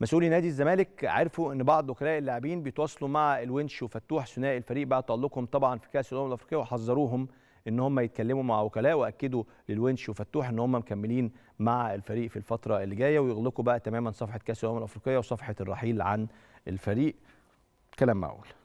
مسؤولي نادي الزمالك عرفوا ان بعض وكلاء اللاعبين بيتواصلوا مع الونش وفتوح ثنائي الفريق بعد تألقهم طبعا في كاس الامم الافريقيه وحذروهم ان هم يتكلموا مع وكلاء واكدوا للونش وفتوح ان هم مكملين مع الفريق في الفتره اللي جايه ويغلقوا بقى تماما صفحه كاس الامم الافريقيه وصفحه الرحيل عن الفريق كلام معقول